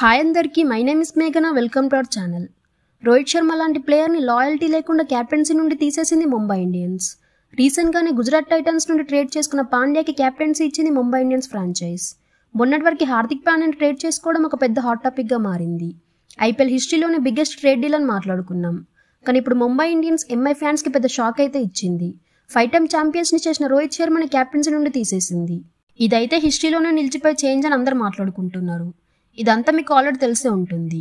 hi అందరికీ my name is మేఘనా welcome to our channel Rohit Sharma లాంటి ప్లేయర్ని లాయల్టీ లేకుండా క్యాప్టెన్సీ నుండి తీసేసింది ముంబై ఇండియన్స్ రీసెంట్గానే గుజరాత్ టైటన్స్ నుండి ట్రేడ్ చేసుకున్న పాండ్యాకి క్యాప్టెన్సీ ఇచ్చింది ముంబై ఇండియన్స్ ఫ్రాంచైజ్ మొన్నటి వరకు హార్దిక్ పాండ్యాని ట్రేడ్ చేసుకోవడం ఒక పెద్ద హాట్ టాపిక్గా మారింది ఐపీఎల్ హిస్టరీలోనే బిగ్గెస్ట్ ట్రేడ్ డీల్ అని మాట్లాడుకున్నాం కానీ ఇప్పుడు ముంబై ఇండియన్స్ ఎంఐ ఫ్యాన్స్కి పెద్ద షాక్ అయితే ఇచ్చింది ఫైవ్ టైమ్ ఛాంపియన్స్ని చేసిన రోహిత్ శర్మని క్యాప్టెన్సీ నుండి తీసేసింది ఇదైతే హిస్టరీలోనే నిలిచిపోయే చేంజ్ అని అందరూ మాట్లాడుకుంటున్నారు ఇదంతా మీకు ఆల్రెడీ తెలిసే ఉంటుంది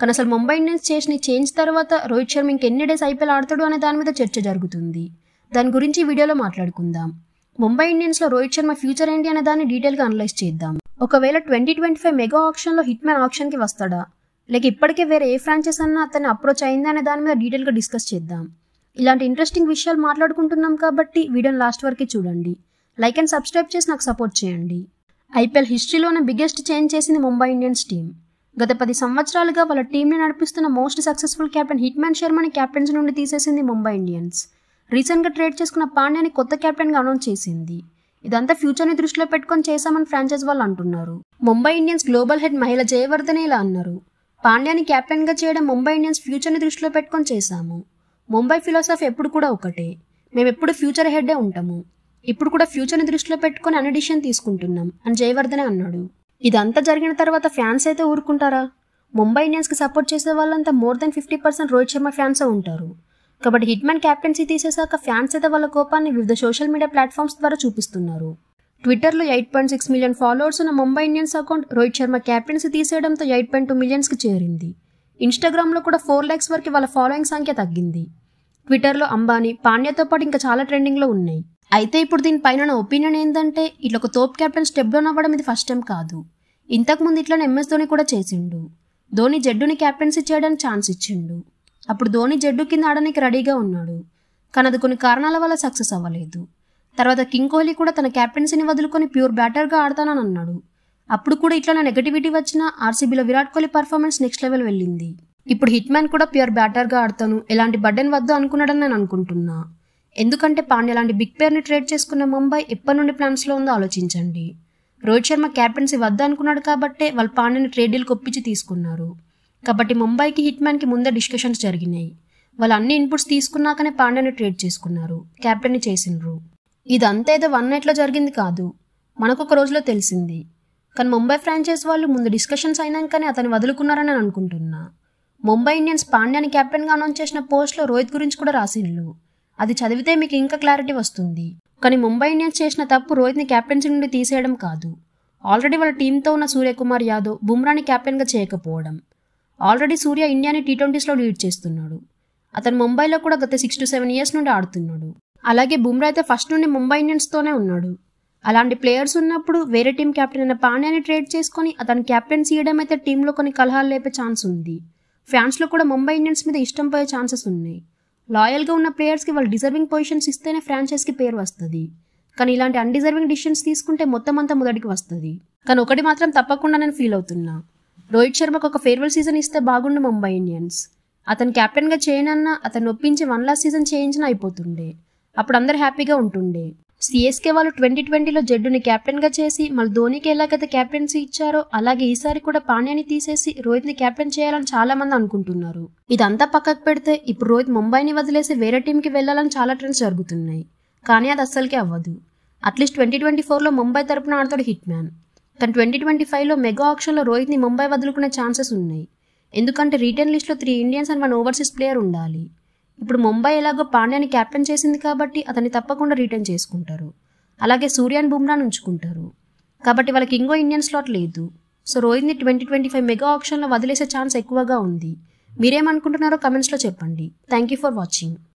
కానీ అసలు ముంబై ఇండియన్స్ చేసిన చేంజ్ తర్వాత రోహిత్ శర్మ ఇంకెన్ని డేస్ ఐపీఎల్ ఆడతాడు అనే దాని మీద చర్చ జరుగుతుంది దాని గురించి వీడియోలో మాట్లాడుకుందాం ముంబై ఇండియన్స్లో రోహిత్ శర్మ ఫ్యూచర్ ఏంటి అనే దాన్ని డీటెయిల్గా అనలైజ్ చేద్దాం ఒకవేళ ట్వంటీ ట్వంటీ ఫైవ్ మెగా ఆప్షన్లో హిట్ మ్యాన్ ఆప్షన్కి వస్తాడా లేక ఇప్పటికే వేరే ఏ ఫ్రాంచైజ్ అన్నా అతన్ని అప్రోచ్ అయిందా అనే దాని మీద డీటెయిల్గా డిస్కస్ చేద్దాం ఇలాంటి ఇంట్రెస్టింగ్ విషయాలు మాట్లాడుకుంటున్నాం కాబట్టి వీడియోని లాస్ట్ వరకే చూడండి లైక్ అండ్ సబ్స్క్రైబ్ చేసి నాకు సపోర్ట్ చేయండి ఐపీఎల్ హిస్టరీలోనే బిగ్గెస్ట్ చేంజ్ చేసింది ముంబై ఇండియన్స్ టీం గత పది సంవత్సరాలుగా వాళ్ళ టీంని నడిపిస్తున్న మోస్ట్ సక్సెస్ఫుల్ కెప్టెన్ హిట్మ్యాన్ శర్మని క్యాప్టెన్స్ నుండి తీసేసింది ముంబై ఇండియన్స్ రీసెంట్గా ట్రేడ్ చేసుకున్న పాండ్యాని కొత్త క్యాప్టెన్గా అనౌన్స్ చేసింది ఇదంతా ఫ్యూచర్ని దృష్టిలో పెట్టుకొని చేశామని ఫ్రాంచైజ్ వాళ్ళు అంటున్నారు ముంబై ఇండియన్స్ గ్లోబల్ హెడ్ మహిళ జయవర్ధనే ఇలా అన్నారు పాండ్యాని కెప్టెన్గా చేయడం ముంబై ఇండియన్స్ ఫ్యూచర్ని దృష్టిలో పెట్టుకొని చేశాము ముంబై ఫిలాసఫీ ఎప్పుడు కూడా ఒకటే మేము ఎప్పుడు ఫ్యూచర్ హెడ్డే ఉంటాము ఇప్పుడు కూడా ఫ్యూచర్ని దృష్టిలో పెట్టుకుని అన్ని డిసిషన్ తీసుకుంటున్నాం అని జయవర్ధనే అన్నాడు ఇదంతా జరిగిన తర్వాత ఫ్యాన్స్ అయితే ఊరుకుంటారా ముంబై ఇండియన్స్కి సపోర్ట్ చేసే వాళ్ళంతా more than fifty percent Rohit Sharma ఫ్యాన్సే ఉంటారు కాబట్టి హిట్మ్యాన్ క్యాప్టెన్సీ తీసేశాక ఫ్యాన్స్ అయితే వాళ్ళ కోపాన్ని వివిధ సోషల్ మీడియా ప్లాట్ఫామ్స్ ద్వారా చూపిస్తున్నారు ట్విట్టర్లో eight point six million followers ఉన్న Mumbai Indians account Rohit Sharma captaincy తీసేయడంతో ఎయిట్ పాయింట్ టూ మిలియన్స్కి చేరింది ఇన్స్టాగ్రామ్లో కూడా ఫోర్ ల్యాక్స్ వరకు వాళ్ళ ఫాలోయింగ్ సంఖ్య తగ్గింది ట్విట్టర్లో అంబానీ పాండ్యతో పాటు ఇంకా చాలా ట్రెండింగ్లో ఉన్నాయి అయితే ఇప్పుడు దీనిపైన ఒపీనియన్ ఏంటంటే ఇట్లా ఒక తోప్ కెప్టెన్ స్టెప్ డౌన్ అవ్వడం ఇది ఫస్ట్ టైం కాదు ఇంతకుముందు ఇట్లా ఎంఎస్ ధోని కూడా చేసిండు ధోని జడ్డుని క్యాప్టెన్సీ చేయడానికి ఛాన్స్ ఇచ్చిండు అప్పుడు ధోని జడ్డు కింద ఆడడానికి రెడీగా ఉన్నాడు కానీ అది కొన్ని కారణాల వల్ల సక్సెస్ అవ్వలేదు తర్వాత కింగ్ కోహ్లీ కూడా తన క్యాప్టెన్సీని వదులుకొని ప్యూర్ బ్యాటర్గా ఆడతానని అన్నాడు అప్పుడు కూడా ఇట్లా నా నెగటివిటీ వచ్చిన ఆర్సీబీలో Virat Kohli performance next level వెళ్ళింది ఇప్పుడు హిట్ కూడా ప్యూర్ బ్యాటర్గా ఆడతాను ఎలాంటి బడ్డెన్ వద్దు అనుకున్నాడని నేను అనుకుంటున్నా ఎందుకంటే పాండ్య లాంటి బిగ్ పేర్ని ట్రేడ్ చేసుకున్న ముంబై ఎప్పటి నుండి ప్లాన్స్లో ఉందో ఆలోచించండి రోహిత్ శర్మ క్యాప్టెన్సీ అనుకున్నాడు కాబట్టి వాళ్ళు పాండ్యని ట్రేడ్ కొప్పించి తీసుకున్నారు కాబట్టి ముంబైకి హిట్ మ్యాన్కి ముందే డిస్కషన్స్ జరిగినాయి వాళ్ళు అన్ని ఇన్పుట్స్ తీసుకున్నాకనే పాండ్యని ట్రేడ్ చేసుకున్నారు క్యాప్టెన్ని చేసినరు ఇదంతా ఏదో వన్ నైట్లో జరిగింది కాదు మనకు ఒక రోజులో తెలిసింది కానీ ముంబై ఫ్రాంచైజ్ వాళ్ళు ముందు డిస్కషన్స్ అయినాకనే అతను వదులుకున్నారని అనుకుంటున్నా ముంబై ఇండియన్స్ పాండ్యాని కెప్టెన్గా అనౌన్స్ చేసిన పోస్ట్లో రోహిత్ గురించి కూడా రాసిండ్లు అది చదివితే మీకు ఇంకా క్లారిటీ వస్తుంది కానీ ముంబై ఇండియన్స్ చేసిన తప్పు రోహిత్ని క్యాప్టెన్సీ నుండి తీసేయడం కాదు ఆల్రెడీ వాళ్ళ టీంతో ఉన్న సూర్యకుమార్ యాదవ్ బుమ్రాని క్యాప్టెన్గా చేయకపోవడం ఆల్రెడీ సూర్య ఇండియాని టీ ట్వంటీస్లో లీడ్ చేస్తున్నాడు అతను ముంబైలో కూడా గత సిక్స్ టు సెవెన్ ఇయర్స్ నుండి ఆడుతున్నాడు అలాగే బుమ్రా అయితే ఫస్ట్ నుండి ముంబై ఇండియన్స్తోనే ఉన్నాడు అలాంటి ప్లేయర్స్ ఉన్నప్పుడు వేరే టీం క్యాప్టెన్ అయిన పాండ్యాని ట్రేడ్ చేసుకొని అతను కెప్టెన్సీ ఇవ్వడం అయితే టీంలో కొన్ని కలహాలు లేపే ఛాన్స్ ఉంది ఫ్యాన్స్లో కూడా ముంబై ఇండియన్స్ మీద ఇష్టం పోయే ఛాన్సెస్ ఉన్నాయి లాయల్గా ఉన్న ప్లేయర్స్కి వాళ్ళు డిజర్వింగ్ పొజిషన్స్ ఇస్తేనే ఫ్రాంచైజ్కి పేరు వస్తుంది కానీ ఇలాంటి అన్డిజర్వింగ్ డిసిషన్స్ తీసుకుంటే మొత్తం అంతా మొదటికి వస్తుంది కానీ ఒకటి మాత్రం తప్పకుండా నేను ఫీల్ అవుతున్నా రోహిత్ శర్మకు ఒక ఫేర్వెల్ సీజన్ ఇస్తే బాగుండు ముంబై ఇండియన్స్ అతను క్యాప్టెన్గా చేయనన్నా అతను ఒప్పించి వన్ లాస్ట్ సీజన్ చేయించిన అయిపోతుండే అప్పుడు అందరు హ్యాపీగా ఉంటుండే సిఎస్కే వాళ్ళు ట్వంటీ ట్వంటీలో జడ్డుని కెప్టెన్గా చేసి మళ్ళీ ధోనికి ఎలాగైతే క్యాప్టెన్సీ ఇచ్చారో అలాగే ఈసారి కూడా పాండ్యాని తీసేసి రోహిత్ని క్యాప్టెన్ చేయాలని చాలా మంది అనుకుంటున్నారు ఇదంతా పక్కకు పెడితే ఇప్పుడు రోహిత్ ముంబైని వదిలేసి వేరే టీంకి వెళ్ళాలని చాలా ట్రెండ్స్ జరుగుతున్నాయి కానీ అది అస్సలకే అవ్వదు అట్లీస్ట్ ట్వంటీ ట్వంటీ ఫోర్లో ముంబై తరపున ఆడతాడు హిట్ మ్యాన్ తను ట్వంటీ ట్వంటీ ఫైవ్లో మెగా ఆప్షన్లో రోహిత్ని ముంబై వదులుకునే ఛాన్సెస్ ఉన్నాయి ఎందుకంటే రిటర్న్ లిస్ట్లో three Indians and one overseas player ఉండాలి ఇప్పుడు ముంబై ఎలాగో పాండ్యాని క్యాప్టెన్ చేసింది కాబట్టి అతన్ని తప్పకుండా రిటర్న్ చేసుకుంటారు అలాగే సూర్యాన్ బుమ్రాను ఉంచుకుంటారు కాబట్టి వాళ్ళకి ఇంగో ఇండియన్ స్లాట్ లేదు సో రోహిత్ని ట్వంటీ ట్వంటీ ఫైవ్ మెగా ఆప్షన్లో వదిలేసే ఛాన్స్ ఎక్కువగా ఉంది మీరేమనుకుంటున్నారో కమెంట్స్లో చెప్పండి థ్యాంక్ యూ ఫర్ వాచింగ్